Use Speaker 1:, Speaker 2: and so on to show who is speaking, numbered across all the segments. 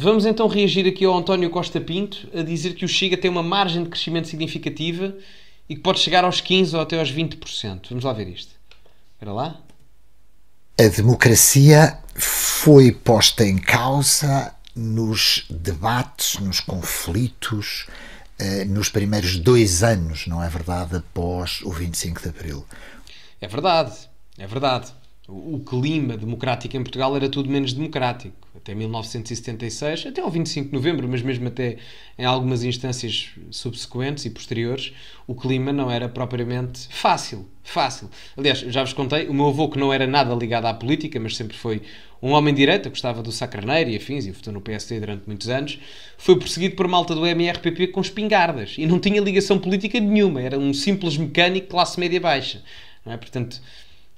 Speaker 1: Vamos então reagir aqui ao António Costa Pinto a dizer que o Chega tem uma margem de crescimento significativa e que pode chegar aos 15% ou até aos 20%. Vamos lá ver isto. Espera lá.
Speaker 2: A democracia foi posta em causa nos debates, nos conflitos, eh, nos primeiros dois anos, não é verdade, após o 25 de Abril.
Speaker 1: É verdade, é verdade. O clima democrático em Portugal era tudo menos democrático até 1976, até ao 25 de novembro, mas mesmo até em algumas instâncias subsequentes e posteriores, o clima não era propriamente fácil. Fácil. Aliás, já vos contei, o meu avô, que não era nada ligado à política, mas sempre foi um homem direita, gostava do Sacarneiro e afins, e votou no PSD durante muitos anos, foi perseguido por malta do MRPP com espingardas e não tinha ligação política nenhuma, era um simples mecânico classe média baixa. Não é? Portanto,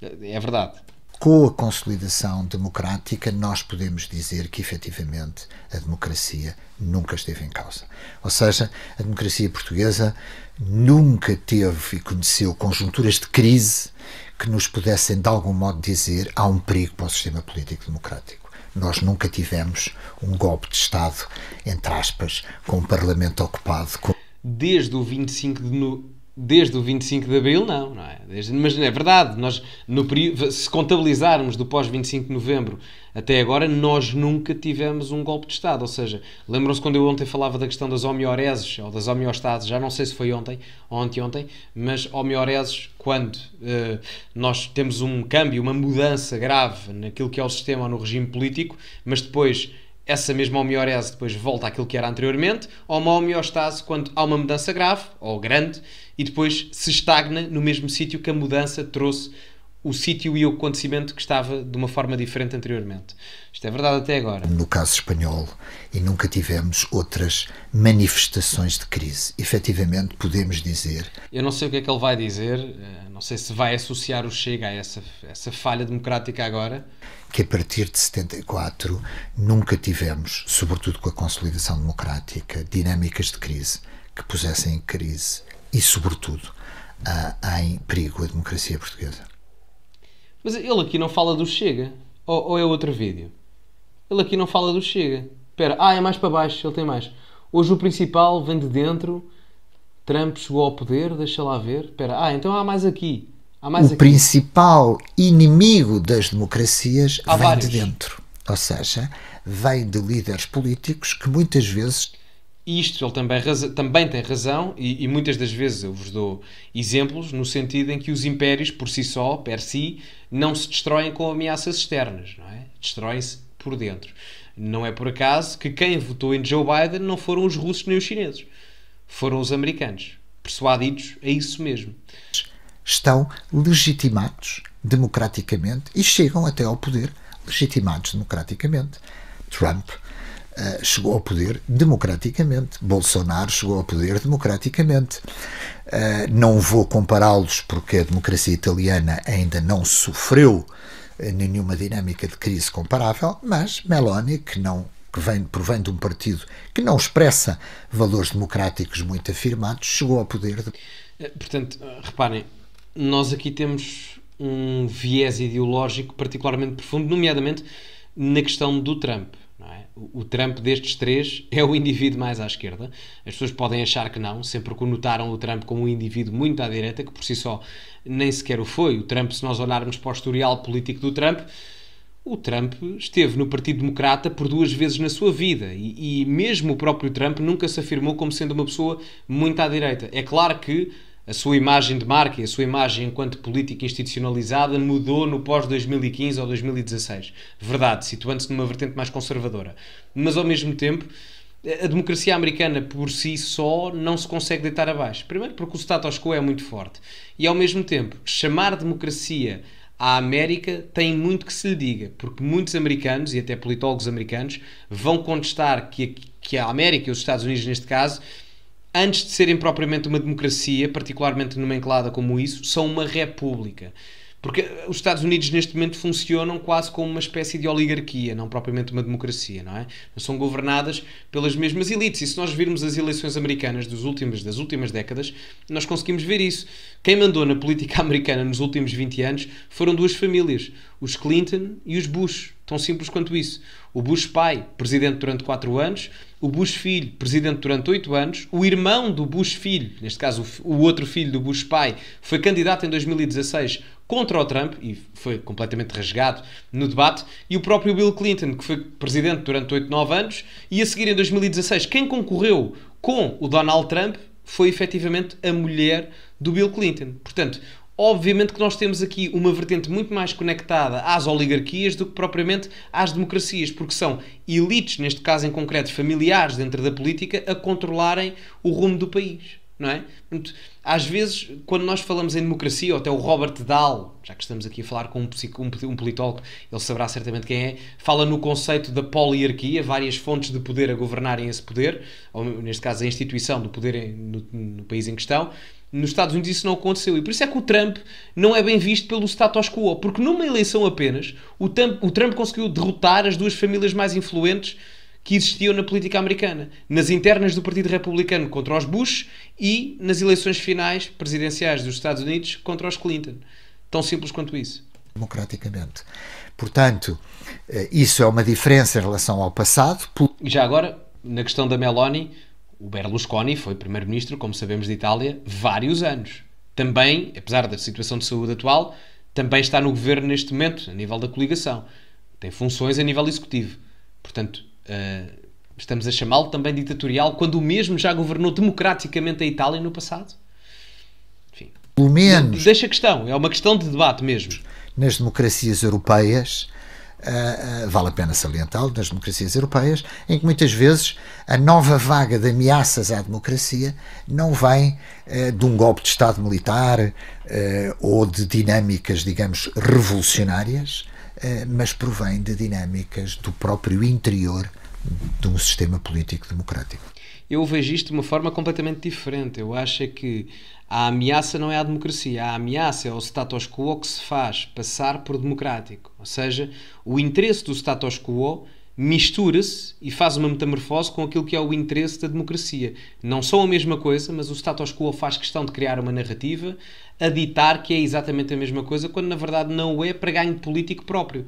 Speaker 1: é verdade
Speaker 2: com a consolidação democrática, nós podemos dizer que efetivamente a democracia nunca esteve em causa. Ou seja, a democracia portuguesa nunca teve e conheceu conjunturas de crise que nos pudessem de algum modo dizer há um perigo para o sistema político democrático nós nunca tivemos um golpe de Estado, entre aspas, com o um Parlamento ocupado. Com...
Speaker 1: Desde o 25 de, novembro desde o 25 de Abril, não, não é? Desde, mas não é verdade, nós, no, se contabilizarmos do pós-25 de Novembro até agora, nós nunca tivemos um golpe de Estado, ou seja, lembram-se quando eu ontem falava da questão das homeoreses, ou das homeostases, já não sei se foi ontem, ontem, ontem, mas homeoreses, quando uh, nós temos um câmbio, uma mudança grave naquilo que é o sistema ou no regime político, mas depois essa mesma homeorese depois volta àquilo que era anteriormente, ou uma homeostase quando há uma mudança grave, ou grande, e depois se estagna no mesmo sítio que a mudança trouxe o sítio e o acontecimento que estava de uma forma diferente anteriormente. Isto é verdade até agora.
Speaker 2: No caso espanhol, e nunca tivemos outras manifestações de crise. Efetivamente, podemos dizer.
Speaker 1: Eu não sei o que é que ele vai dizer, eh, não sei se vai associar o Chega a essa, essa falha democrática agora.
Speaker 2: Que a partir de 74 nunca tivemos, sobretudo com a consolidação democrática, dinâmicas de crise que pusessem em crise e, sobretudo, a, em perigo a democracia portuguesa.
Speaker 1: Mas ele aqui não fala do Chega. Ou, ou, é outro vídeo? Ele aqui não fala do Chega. Espera, ah, é mais para baixo, ele tem mais. Hoje o principal vem de dentro. Trump chegou ao poder, deixa lá ver. Espera, ah, então há mais aqui. Há mais o aqui.
Speaker 2: principal inimigo das democracias há vem vários. de dentro. Ou seja, vem de líderes políticos que muitas vezes
Speaker 1: isto ele também, também tem razão, e, e, muitas das vezes eu vos dou exemplos, no sentido em que os impérios, por si só, per si, não se destroem com ameaças externas, não é? Destroem-se por dentro. Não é por acaso que quem votou em Joe Biden não foram os russos nem os chineses, foram os americanos, persuadidos a isso mesmo.
Speaker 2: Estão legitimados democraticamente e chegam até ao poder legitimados democraticamente. Trump uh, chegou ao poder democraticamente. Bolsonaro chegou ao poder democraticamente. Uh, não vou compará-los porque a democracia italiana ainda não sofreu eh, nenhuma dinâmica de crise comparável, mas Meloni, que não que vem, provém de um partido que não expressa valores democráticos muito afirmados, chegou ao poder.
Speaker 1: De... Portanto, reparem, nós aqui temos um viés ideológico particularmente profundo, nomeadamente na questão do Trump o Trump destes três é o indivíduo mais à esquerda. As pessoas podem achar que não, sempre conotaram o Trump como um indivíduo muito à direita, que por si só nem sequer o foi. O Trump, se nós olharmos para o historial político do Trump, o Trump esteve no Partido Democrata por duas vezes na sua vida e, e mesmo o próprio Trump nunca se afirmou como sendo uma pessoa muito à direita. É claro que a sua imagem de marca e a sua imagem enquanto política institucionalizada mudou no pós-2015 ou 2016. Verdade, situando-se numa vertente mais conservadora. Mas, ao mesmo tempo, a democracia americana por si só não se consegue deitar abaixo. Primeiro porque o status quo é muito forte. E, ao mesmo tempo, chamar democracia à América tem muito que se lhe diga, porque muitos americanos, e até politólogos americanos, vão contestar que, que a América e os Estados Unidos, neste caso, antes de serem propriamente uma democracia, particularmente nomenclada como isso, são uma república. Porque os Estados Unidos neste momento funcionam quase como uma espécie de oligarquia, não propriamente uma democracia, não é? são governadas pelas mesmas elites. E se nós virmos as eleições americanas dos últimos, das últimas décadas, nós conseguimos ver isso. Quem mandou na política americana nos últimos 20 anos foram duas famílias, os Clinton e os Bush. Tão simples quanto isso. O Bush pai, presidente durante 4 anos, o Bush filho, presidente durante 8 anos, o irmão do Bush filho, neste caso o outro filho do Bush pai, foi candidato em 2016 contra o Trump e foi completamente rasgado no debate, e o próprio Bill Clinton, que foi presidente durante 8, 9 anos, e a seguir em 2016, quem concorreu com o Donald Trump foi efetivamente a mulher do Bill Clinton. Portanto, obviamente que nós temos aqui uma vertente muito mais conectada às oligarquias do que propriamente às democracias, porque são elites, neste caso em concreto familiares dentro da política, a controlarem o rumo do país. Não é? Portanto, às vezes, quando nós falamos em democracia, ou até o Robert Dahl, já que estamos aqui a falar com um, um politólogo, ele saberá certamente quem é, fala no conceito da poliarquia, várias fontes de poder a governarem esse poder, ou neste caso a instituição do poder no, no país em questão. Nos Estados Unidos isso não aconteceu e por isso é que o Trump não é bem visto pelo status quo, porque numa eleição apenas o Trump, o Trump conseguiu derrotar as duas famílias mais influentes que existiam na política americana, nas internas do Partido Republicano contra os Bush e nas eleições finais presidenciais dos Estados Unidos contra os Clinton. Tão simples quanto isso.
Speaker 2: Democraticamente. Portanto, eh, isso é uma diferença em relação ao passado.
Speaker 1: Já agora, na questão da Meloni, o Berlusconi foi primeiro-ministro, como sabemos, de Itália vários anos. Também, apesar da situação de saúde atual, também está no governo neste momento, a nível da coligação. Tem funções a nível executivo. Portanto, ah, estamos a chamá-lo também ditatorial, quando o mesmo já governou democraticamente a Itália no passado?
Speaker 2: Enfim. Pelo menos.
Speaker 1: Deixa a questão, é uma questão de debate mesmo.
Speaker 2: Nas democracias europeias, Uh, uh, vale a pena salientá-lo, nas democracias europeias, em que muitas vezes a nova vaga de ameaças à democracia não vem uh, de um golpe de Estado militar ou de dinâmicas, digamos, revolucionárias, eh, mas provém de dinâmicas do próprio interior de um sistema político democrático.
Speaker 1: Eu vejo isto de uma forma completamente diferente. Eu acho é que a ameaça não é à democracia, a ameaça é ao status quo que se faz passar por democrático. Ou seja, o interesse do status quo mistura-se e faz uma metamorfose com aquilo que é o interesse da democracia. Não são a mesma coisa, mas o status quo faz questão de criar uma narrativa, a ditar que é exatamente a mesma coisa, quando na verdade não o é para ganho político próprio.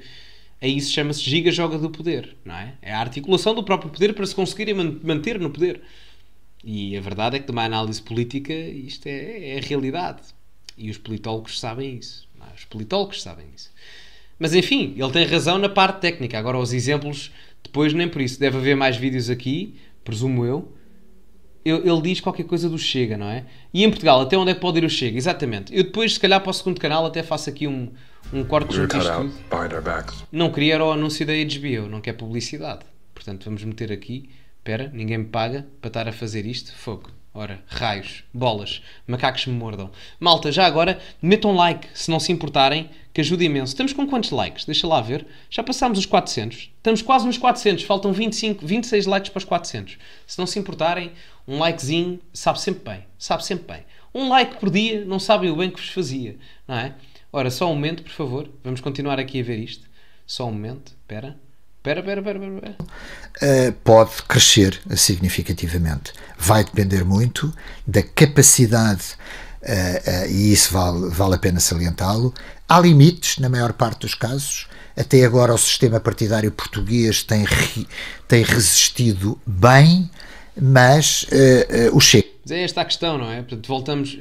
Speaker 1: Aí isso chama-se giga-joga do poder, não é? É a articulação do próprio poder para se conseguirem manter no poder. E a verdade é que, de uma análise política, isto é, é a realidade. E os politólogos sabem isso. É? Os politólogos sabem isso. Mas enfim, ele tem razão na parte técnica. Agora, os exemplos, depois nem por isso. Deve haver mais vídeos aqui, presumo eu. Ele, diz qualquer coisa do Chega, não é? E em Portugal, até onde é que pode ir o Chega? Exatamente. Eu depois, se calhar, para o segundo canal, até faço aqui um, um corte de isto Não queria era o anúncio da HBO, não quer publicidade. Portanto, vamos meter aqui. Espera, ninguém me paga para estar a fazer isto. Fogo. Ora, raios, bolas, macacos me mordam. Malta, já agora, metam like, se não se importarem, que ajuda imenso. Estamos com quantos likes? Deixa lá ver. Já passámos os 400. Estamos quase nos 400, faltam 25, 26 likes para os 400. Se não se importarem, um likezinho sabe sempre bem, sabe sempre bem. Um like por dia não sabem o bem que vos fazia, não é? Ora, só um momento, por favor. Vamos continuar aqui a ver isto. Só um momento, espera. Pera, pera, pera, pera.
Speaker 2: Uh, pode crescer significativamente. Vai depender muito da capacidade, uh, uh, e isso vale, vale a pena salientá-lo. Há limites, na maior parte dos casos. Até agora, o sistema partidário português tem, re, tem resistido bem, mas o Chega.
Speaker 1: Mas é esta a questão, não é? Portanto, voltamos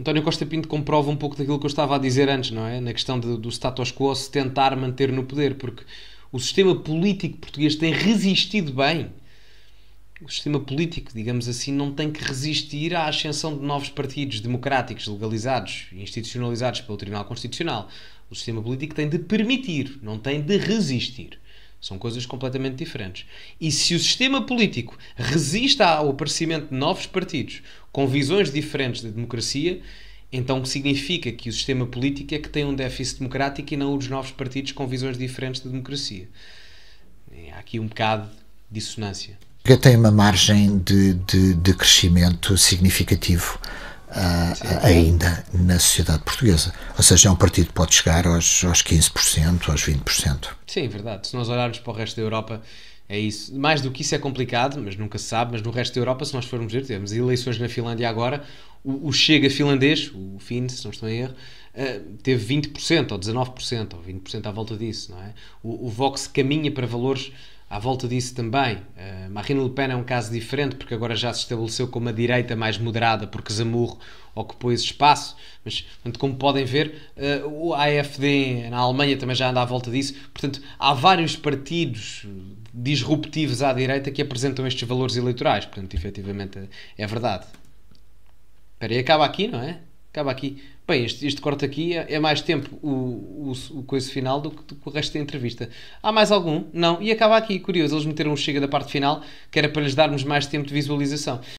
Speaker 1: António Costa Pinto comprova um pouco daquilo que eu estava a dizer antes, não é? Na questão de, do status quo se tentar manter no poder, porque o sistema político português tem resistido bem. O sistema político, digamos assim, não tem que resistir à ascensão de novos partidos democráticos legalizados e institucionalizados pelo Tribunal Constitucional. O sistema político tem de permitir, não tem de resistir. São coisas completamente diferentes. E se o sistema político resiste ao aparecimento de novos partidos com visões diferentes de democracia, então que significa que o sistema político é que tem um déficit democrático e não os novos partidos com visões diferentes de democracia. Há aqui um bocado de dissonância.
Speaker 2: Tem uma margem de, de, de crescimento significativo uh, ainda na sociedade portuguesa. Ou seja, é um partido que pode chegar aos, aos 15%, aos 20%.
Speaker 1: Sim, é verdade. Se nós olharmos para o resto da Europa, é isso. Mais do que isso é complicado, mas nunca se sabe. Mas no resto da Europa, se nós formos ver, temos eleições na Finlândia agora. O, o Chega finlandês, o Finn, se não estou em erro, uh, teve 20% ou 19% ou 20% à volta disso, não é? O, o Vox caminha para valores à volta disso também. Uh, Marine Le Pen é um caso diferente, porque agora já se estabeleceu como a direita mais moderada, porque Zamurro ocupou esse espaço. Mas, portanto, como podem ver, uh, o AFD na Alemanha também já anda à volta disso. Portanto, há vários partidos disruptivos à direita que apresentam estes valores eleitorais. Portanto, efetivamente, é verdade. Espera, aí, acaba aqui, não é? Acaba aqui bem, este, este corte aqui é, é mais tempo o, o, o coisa final do que, do que, o resto da entrevista. Há mais algum? Não. E acaba aqui, curioso, eles meteram um chega da parte final, que era para lhes darmos mais tempo de visualização.